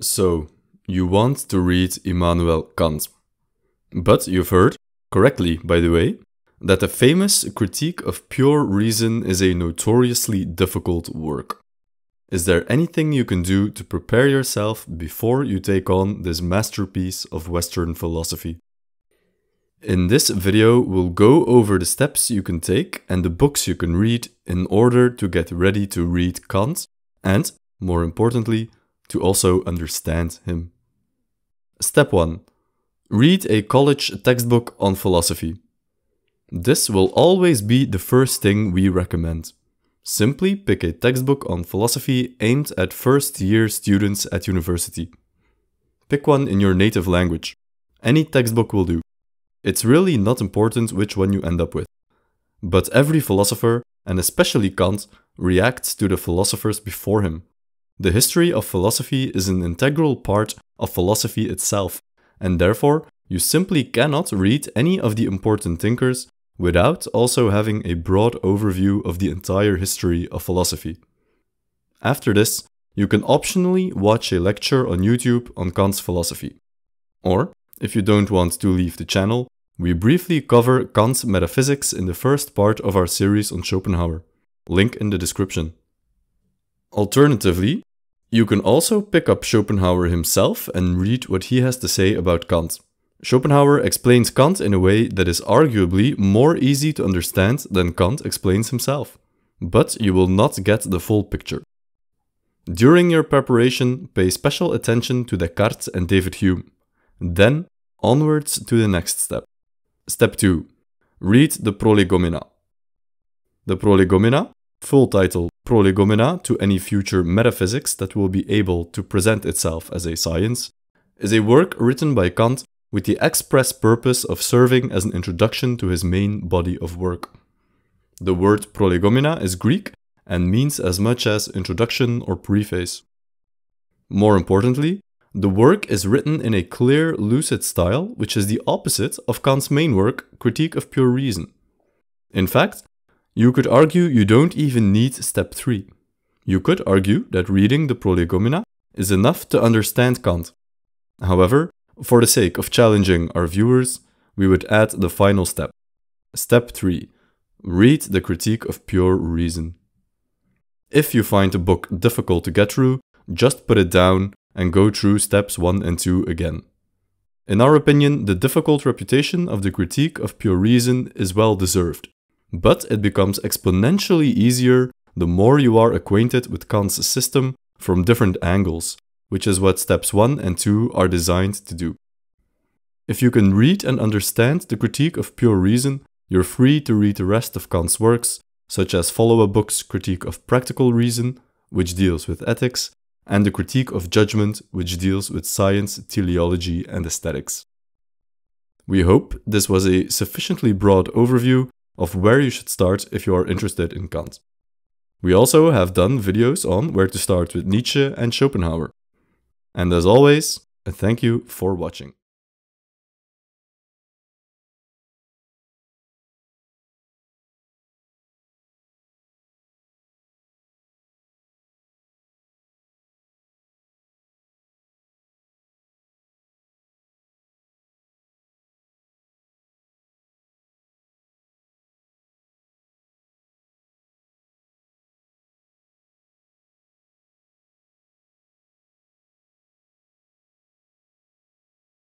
So, you want to read Immanuel Kant. But you've heard, correctly by the way, that the famous Critique of Pure Reason is a notoriously difficult work. Is there anything you can do to prepare yourself before you take on this masterpiece of Western philosophy? In this video, we'll go over the steps you can take and the books you can read in order to get ready to read Kant and, more importantly, to also understand him. Step 1. Read a college textbook on philosophy. This will always be the first thing we recommend. Simply pick a textbook on philosophy aimed at first year students at university. Pick one in your native language. Any textbook will do. It's really not important which one you end up with. But every philosopher, and especially Kant, reacts to the philosophers before him. The history of philosophy is an integral part of philosophy itself, and therefore you simply cannot read any of the important thinkers without also having a broad overview of the entire history of philosophy. After this, you can optionally watch a lecture on YouTube on Kant's philosophy. Or, if you don't want to leave the channel, we briefly cover Kant's metaphysics in the first part of our series on Schopenhauer. Link in the description. Alternatively, you can also pick up Schopenhauer himself and read what he has to say about Kant. Schopenhauer explains Kant in a way that is arguably more easy to understand than Kant explains himself. But you will not get the full picture. During your preparation, pay special attention to Descartes and David Hume. Then, onwards to the next step. Step 2. Read the Prolegomena. The Prolegomena Full title, Prolegomena to any future metaphysics that will be able to present itself as a science, is a work written by Kant with the express purpose of serving as an introduction to his main body of work. The word prolegomena is Greek and means as much as introduction or preface. More importantly, the work is written in a clear, lucid style, which is the opposite of Kant's main work, Critique of Pure Reason. In fact, you could argue you don't even need step 3. You could argue that reading the Prolegomena is enough to understand Kant. However, for the sake of challenging our viewers, we would add the final step. Step 3. Read the Critique of Pure Reason. If you find a book difficult to get through, just put it down and go through steps 1 and 2 again. In our opinion, the difficult reputation of the Critique of Pure Reason is well deserved but it becomes exponentially easier the more you are acquainted with Kant's system from different angles, which is what steps 1 and 2 are designed to do. If you can read and understand the Critique of Pure Reason, you're free to read the rest of Kant's works, such as follow-up books Critique of Practical Reason, which deals with ethics, and the Critique of Judgment, which deals with science, teleology, and aesthetics. We hope this was a sufficiently broad overview of where you should start if you are interested in Kant. We also have done videos on where to start with Nietzsche and Schopenhauer. And as always, thank you for watching.